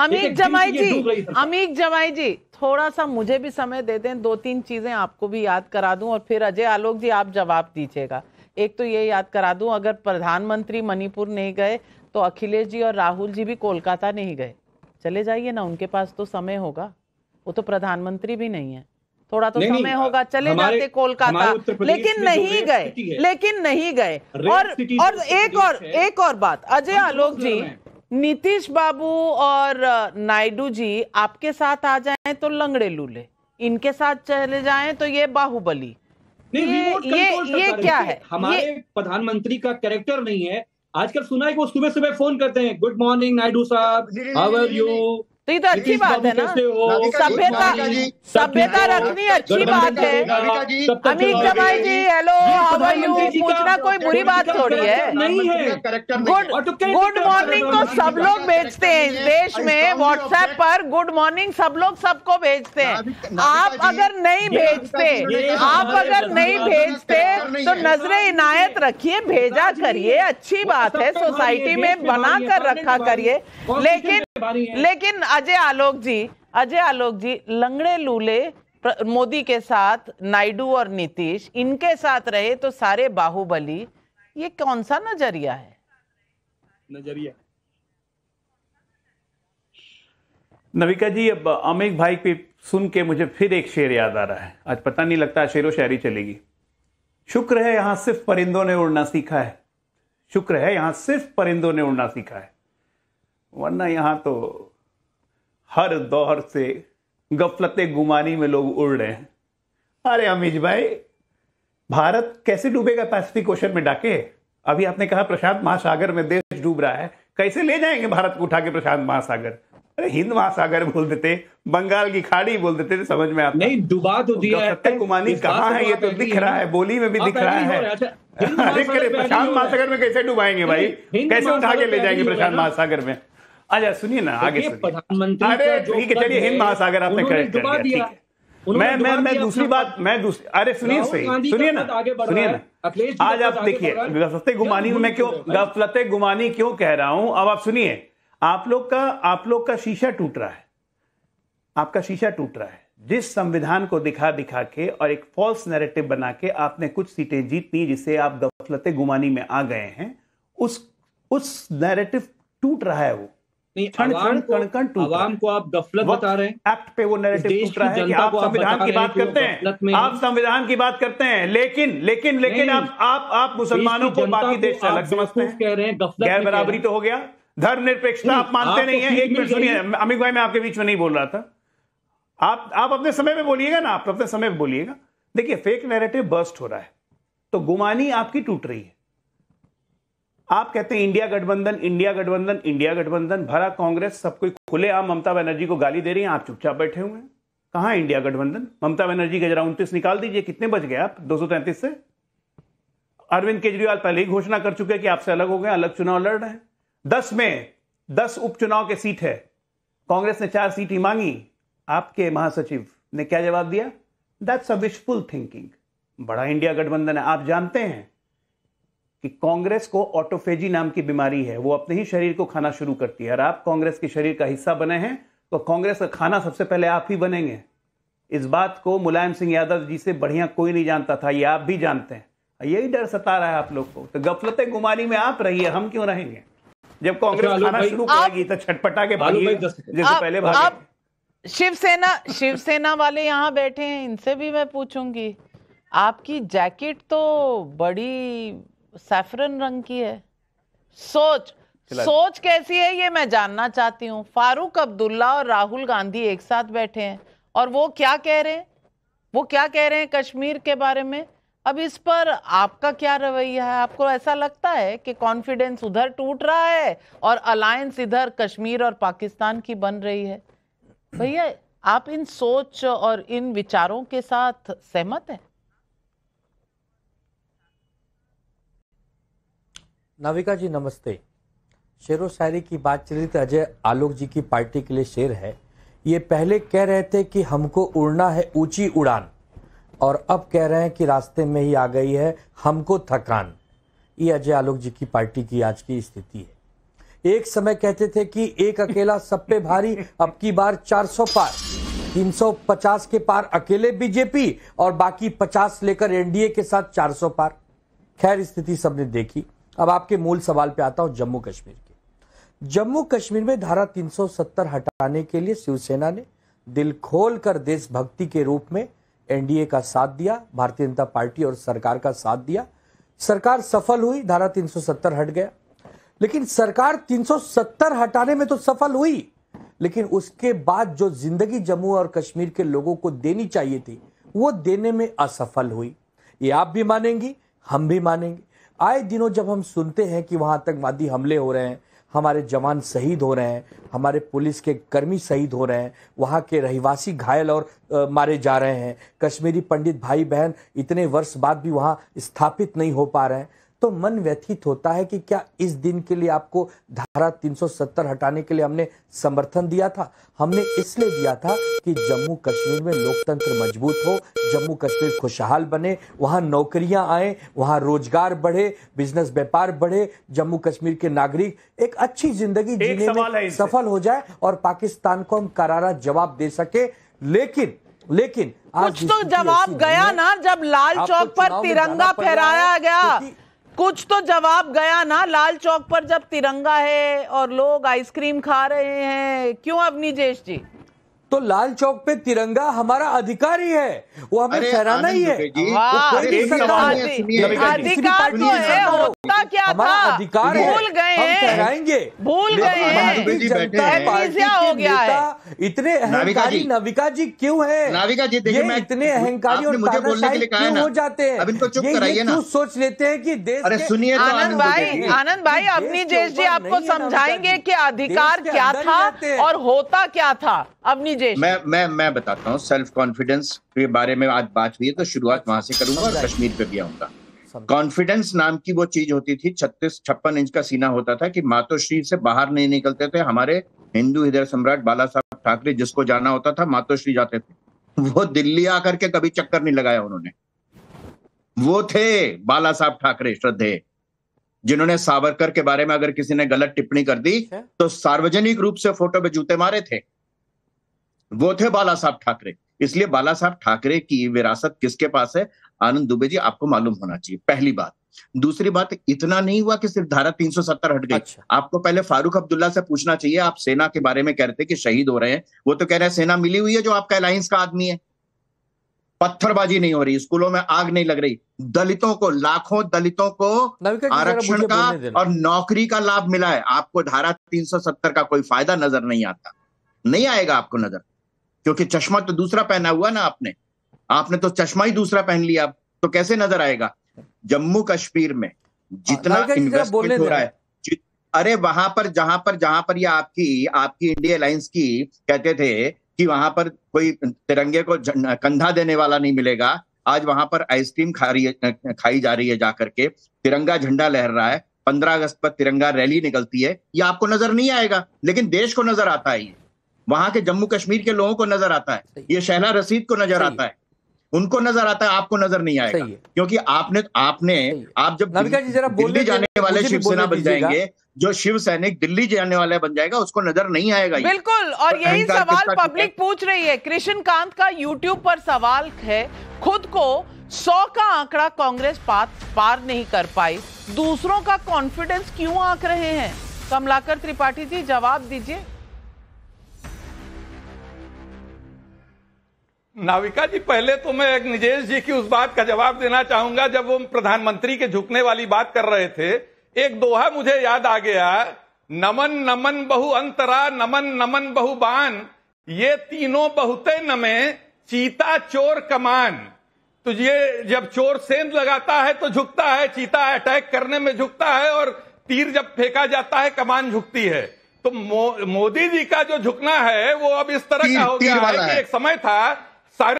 अमीक जमाई जी अमीक जमाई जी थोड़ा सा मुझे भी समय दे दें दो तीन चीजें आपको भी याद करा दूं और फिर अजय आलोक जी आप जवाब दीजिएगा एक तो ये याद करा दूं अगर प्रधानमंत्री मणिपुर नहीं गए तो अखिलेश जी और राहुल जी भी कोलकाता नहीं गए चले जाइए ना उनके पास तो समय होगा वो तो प्रधानमंत्री भी नहीं है थोड़ा तो नहीं, समय नहीं, होगा चले जाते कोलकाता लेकिन नहीं गए लेकिन नहीं गए और और एक और एक और बात अजय आलोक जी नीतीश बाबू और नायडू जी आपके साथ आ जाएं तो लंगड़े लूले इनके साथ चले जाएं तो ये बाहुबली नहीं, ये ये, ये क्या है हमारे प्रधानमंत्री का कैरेक्टर नहीं है आजकल सुना है कि वो सुबह सुबह फोन करते हैं गुड मॉर्निंग नायडू साहब हाउ आर यू तो ये तो अच्छी बात है ना सभ्यता सभ्यता रखनी अच्छी बात है अमित जमाई तो जी हेलो यू पूछना कोई बुरी बात थोड़ी है गुड गुड मॉर्निंग तो, तो सब लोग भेजते हैं इस देश में व्हाट्सएप पर गुड मॉर्निंग सब लोग सबको भेजते हैं आप अगर नहीं भेजते आप अगर नहीं भेजते तो नजरे इनायत रखिए भेजा करिए अच्छी बात है सोसाइटी में बना कर रखा करिए लेकिन खिलाड़ी लेकिन अजय आलोक जी अजय आलोक जी लंगड़े लूले मोदी के साथ नायडू और नीतीश इनके साथ रहे तो सारे बाहुबली ये कौन सा नजरिया है नजरिया नविका जी अब अमित भाई पे सुन के मुझे फिर एक शेर याद आ रहा है आज पता नहीं लगता शेरो शायरी चलेगी शुक्र है यहां सिर्फ परिंदों ने उड़ना सीखा है शुक्र है यहां सिर्फ परिंदों ने उड़ना सीखा है वरना यहाँ तो हर दौर से गफलते गुमानी में लोग उड़ रहे हैं अरे अमीज भाई भारत कैसे डूबेगा पैसिफिक ओशन में डाके अभी आपने कहा प्रशांत महासागर में देश डूब रहा है कैसे ले जाएंगे भारत को उठा के प्रशांत महासागर अरे हिंद महासागर बोल देते बंगाल की खाड़ी बोल देते समझ में आता नहीं डुबा तो दिया है कुमानी कहाँ है ये तो दिख रहा है बोली में भी दिख रहा है अच्छा, अरे प्रशांत महासागर में कैसे डुबाएंगे भाई कैसे उठा के ले जाएंगे प्रशांत महासागर में अच्छा सुनिए ना आगे प्रधानमंत्री अरे चलिए हिंद महासागर आपने कर दिया मैं मैं मैं दूसरी बात मैं दूसरी अरे सुनिए सही सुनिए ना सुनिए ना आज हाँ, आप देखिए गफलते गुमानी मैं क्यों गफलते गुमानी क्यों कह रहा हूं अब आप सुनिए आप लोग का आप लोग का शीशा टूट रहा है आपका शीशा टूट रहा है जिस संविधान को दिखा दिखा के और एक फॉल्स नैरेटिव बना के आपने कुछ सीटें जीत ली जिसे आप गफलते गुमानी में आ गए हैं उस उस नैरेटिव टूट रहा है वो आवाम को आप गफलत बता रहे हैं एक्ट पे वो नैरेटिव टूट रहा है कि आप संविधान की बात करते हैं आप संविधान की बात करते हैं लेकिन लेकिन लेकिन आप आप आप मुसलमानों को बाकी देश से अलग समझते हैं गैर बराबरी तो हो गया धर्म निरपेक्षता आप मानते नहीं है एक मिनट सुनिए अमित भाई मैं आपके बीच में नहीं बोल रहा था आप आप अपने समय में बोलिएगा ना आप अपने समय में बोलिएगा देखिए फेक नैरेटिव बर्स्ट हो रहा है तो गुमानी आपकी टूट रही है आप कहते हैं इंडिया गठबंधन इंडिया गठबंधन इंडिया गठबंधन भरा कांग्रेस सब कोई खुले आप ममता बनर्जी को गाली दे रही हैं आप चुपचाप बैठे हुए हैं कहाँ इंडिया गठबंधन ममता बनर्जी का जरा उनतीस निकाल दीजिए कितने बच गए आप दो से अरविंद केजरीवाल पहले ही घोषणा कर चुके हैं कि आपसे अलग हो गए अलग चुनाव लड़ रहे हैं दस में दस उपचुनाव के सीट है कांग्रेस ने चार सीटें मांगी आपके महासचिव ने क्या जवाब दिया दैट्स अ विशफुल थिंकिंग बड़ा इंडिया गठबंधन है आप जानते हैं कि कांग्रेस को ऑटोफेजी नाम की बीमारी है वो अपने ही शरीर को खाना शुरू करती है और आप कांग्रेस के शरीर का हिस्सा बने हैं तो कांग्रेस का खाना सबसे पहले आप ही बनेंगे इस बात को मुलायम सिंह यादव जी से बढ़िया कोई नहीं जानता था ये आप भी जानते हैं यही डर सता रहा है आप लोग को तो गफलतें गुमारी में आप रहिए हम क्यों रहेंगे जब अच्छा, कांग्रेस खाना शुरू करेगी तो छटपटा के भागिए जैसे पहले भाग शिवसेना शिवसेना वाले यहाँ बैठे हैं इनसे भी मैं पूछूंगी आपकी जैकेट तो बड़ी सैफरन रंग की है सोच सोच कैसी है ये मैं जानना चाहती हूँ फारूक अब्दुल्ला और राहुल गांधी एक साथ बैठे हैं और वो क्या कह रहे हैं वो क्या कह रहे हैं कश्मीर के बारे में अब इस पर आपका क्या रवैया है आपको ऐसा लगता है कि कॉन्फिडेंस उधर टूट रहा है और अलायंस इधर कश्मीर और पाकिस्तान की बन रही है भैया आप इन सोच और इन विचारों के साथ सहमत हैं नाविका जी नमस्ते शेर व शायरी की बात चल रही थी तो अजय आलोक जी की पार्टी के लिए शेर है ये पहले कह रहे थे कि हमको उड़ना है ऊंची उड़ान और अब कह रहे हैं कि रास्ते में ही आ गई है हमको थकान ये अजय आलोक जी की पार्टी की आज की स्थिति है एक समय कहते थे कि एक अकेला सब पे भारी अब की बार 400 पार 350 के पार अकेले बीजेपी और बाकी 50 लेकर एनडीए के साथ 400 पार खैर स्थिति सबने देखी अब आपके मूल सवाल पे आता हूं जम्मू कश्मीर के जम्मू कश्मीर में धारा 370 हटाने के लिए शिवसेना ने दिल खोल कर देशभक्ति के रूप में एनडीए का साथ दिया भारतीय जनता पार्टी और सरकार का साथ दिया सरकार सफल हुई धारा 370 हट गया लेकिन सरकार 370 हटाने में तो सफल हुई लेकिन उसके बाद जो जिंदगी जम्मू और कश्मीर के लोगों को देनी चाहिए थी वो देने में असफल हुई ये आप भी मानेंगी हम भी मानेंगे आए दिनों जब हम सुनते हैं कि वहाँ आतंकवादी हमले हो रहे हैं हमारे जवान शहीद हो रहे हैं हमारे पुलिस के कर्मी शहीद हो रहे हैं वहाँ के रहवासी घायल और आ, मारे जा रहे हैं कश्मीरी पंडित भाई बहन इतने वर्ष बाद भी वहाँ स्थापित नहीं हो पा रहे हैं तो मन व्यथित होता है कि क्या इस दिन के लिए आपको धारा 370 हटाने के लिए हमने समर्थन दिया था हमने इसलिए दिया था कि जम्मू कश्मीर में लोकतंत्र मजबूत हो जम्मू कश्मीर खुशहाल बने वहाँ नौकरियाँ आए वहाँ रोजगार बढ़े बिजनेस व्यापार बढ़े जम्मू कश्मीर के नागरिक एक अच्छी जिंदगी जीने में सफल हो जाए और पाकिस्तान को हम करारा जवाब दे सके लेकिन लेकिन कुछ तो जवाब गया ना जब लाल चौक पर तिरंगा फहराया गया कुछ तो जवाब गया ना लाल चौक पर जब तिरंगा है और लोग आइसक्रीम खा रहे हैं क्यों अवनी जेश जी तो लाल चौक पे तिरंगा हमारा अधिकार ही है वो हमें फहराना ही है तो हमारा अधिकार भूल गए हम फहराएंगे भूल गए हो गया इतने अहंकारी नविका जी क्यों है जी ये इतने अहंकारी और मुझे बोलने के लिए क्यों हो जाते हैं ये क्यों सोच लेते हैं कि देश अरे सुनिए तो आनंद भाई आनंद भाई अपनी देश जी आपको समझाएंगे कि अधिकार क्या था और होता क्या था अवनी जैन मैं मैं मैं बताता हूँ सेल्फ कॉन्फिडेंस के बारे में आज बात हुई है तो शुरुआत वहां से करूंगा और कश्मीर पे भी आऊंगा कॉन्फिडेंस नाम की वो चीज होती थी छत्तीस छप्पन इंच का सीना होता था कि मातोश्री से बाहर नहीं निकलते थे हमारे हिंदू हृदय सम्राट बाला साहब ठाकरे जिसको जाना होता था मातोश्री जाते थे वो दिल्ली आकर के कभी चक्कर नहीं लगाया उन्होंने वो थे बाला साहब ठाकरे श्रद्धे जिन्होंने सावरकर के बारे में अगर किसी ने गलत टिप्पणी कर दी तो सार्वजनिक रूप से फोटो पे जूते मारे थे वो थे बाला साहब ठाकरे इसलिए बाला साहब ठाकरे की विरासत किसके पास है आनंद दुबे जी आपको मालूम होना चाहिए पहली बात दूसरी बात इतना नहीं हुआ कि सिर्फ धारा 370 हट गई अच्छा। आपको पहले फारूक अब्दुल्ला से पूछना चाहिए आप सेना के बारे में कह रहे थे कि शहीद हो रहे हैं वो तो कह रहे हैं सेना मिली हुई है जो आपका अलायंस का आदमी है पत्थरबाजी नहीं हो रही स्कूलों में आग नहीं लग रही दलितों को लाखों दलितों को आरक्षण का और नौकरी का लाभ मिला है आपको धारा 370 का कोई फायदा नजर नहीं आता नहीं आएगा आपको नजर क्योंकि चश्मा तो दूसरा पहना हुआ ना आपने आपने तो चश्मा ही दूसरा पहन लिया तो कैसे नजर आएगा जम्मू कश्मीर में जितना इन्वेस्टमेंट हो रहा है अरे वहां पर जहां पर जहां पर ये आपकी आपकी इंडिया अलायंस की कहते थे कि वहां पर कोई तिरंगे को कंधा देने वाला नहीं मिलेगा आज वहां पर आइसक्रीम खा रही है खाई जा रही है जाकर के तिरंगा झंडा लहर रहा है पंद्रह अगस्त पर तिरंगा रैली निकलती है ये आपको नजर नहीं आएगा लेकिन देश को नजर आता है ये वहां के जम्मू कश्मीर के लोगों को नजर आता है ये शहला रसीद को नजर आता है उनको नजर आता है आपको नजर नहीं आएगा क्योंकि आपने आपने आप जब दिल्ली, दिल्ली जाने वाले शिवसेना बन जाएंगे जो शिव सैनिक दिल्ली जाने वाला बन जाएगा उसको नजर नहीं आएगा बिल्कुल और तो यही सवाल पब्लिक पूछ रही है कृष्ण कांत का यूट्यूब पर सवाल है खुद को सौ का आंकड़ा कांग्रेस पार नहीं कर पाई दूसरों का कॉन्फिडेंस क्यों आंक रहे हैं कमलाकर त्रिपाठी जी जवाब दीजिए नाविका जी पहले तो मैं एक निजेश जी की उस बात का जवाब देना चाहूंगा जब वो प्रधानमंत्री के झुकने वाली बात कर रहे थे एक दोहा मुझे याद आ गया नमन नमन बहु अंतरा नमन नमन बहु बान ये तीनों बहुते नमे चीता चोर कमान तो ये जब चोर सेंध लगाता है तो झुकता है चीता अटैक करने में झुकता है और तीर जब फेंका जाता है कमान झुकती है तो मो, मोदी जी का जो झुकना है वो अब इस तरह का हो गया है कि एक समय था